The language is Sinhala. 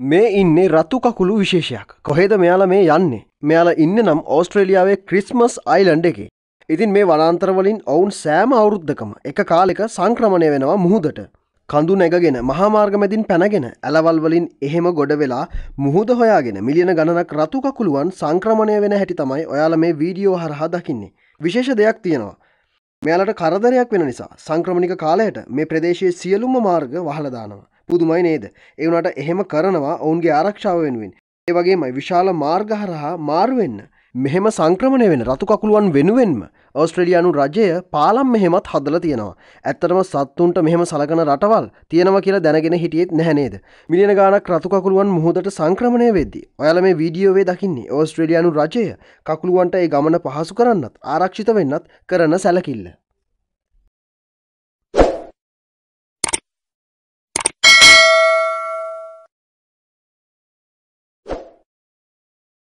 මේ ඉන්නේ රතු කකුළු විශේෂයක්. කොහෙද මෙයාලා මේ යන්නේ? මෙයාලා ඉන්නේ නම් ඕස්ට්‍රේලියාවේ ක්‍රිස්මස් අයිලන්ඩ් එකේ. ඉතින් මේ වනාන්තර වලින් ඔවුන් සෑම අවුරුද්දකම එක කාලෙක සංක්‍රමණය වෙනවා මුහුදට. කඳු නැගගෙන මහාමාර්ග මැදින් පැනගෙන ඇලවල් වලින් එහෙම ගොඩ වෙලා මුහුද හොයාගෙන මිලියන ගණනක් රතු කකුළුවන් සංක්‍රමණය වෙන හැටි තමයි ඔයාලා මේ වීඩියෝ හරහා දකින්නේ. විශේෂ දෙයක් තියෙනවා. මෙයාලට කරදරයක් වෙන නිසා සංක්‍රමණික කාලයට මේ ප්‍රදේශයේ සියලුම මාර්ග වහලා දානවා. පුදුමයි නේද ඒවනට එහෙම කරනවා ඔවුන්ගේ ආරක්ෂාව වෙනුවෙන් ඒවගේමයි විශාල මාර්ගහරහා මාර්වෙන්න මෙහෙම සංක්‍රමණය වෙන රතුකකුළුවන් වෙනුවෙන්ම ඔස්ට්‍රලියයානු රජය පාලම් මෙහෙමත් හදල තියෙනවා. ඇත්තටම සත්තුන්ට මෙහෙම සලකන රටවල් තියෙනවා කියලා දැනගෙන හිටියෙත් නැහැනේද. මිලියන ගානක් රතුකකුළුවන් මුහදට සංක්‍රමණය වෙද්දි. ඔයාල මේ වීඩියෝවේ දකින්නේ ඔස්ට්‍රලියයානු රජය කකුළුවන්ට ඒ ගමන පහසු කරන්නත් ආරක්ෂිත වෙන්නත් කරන සැලකිල්ල.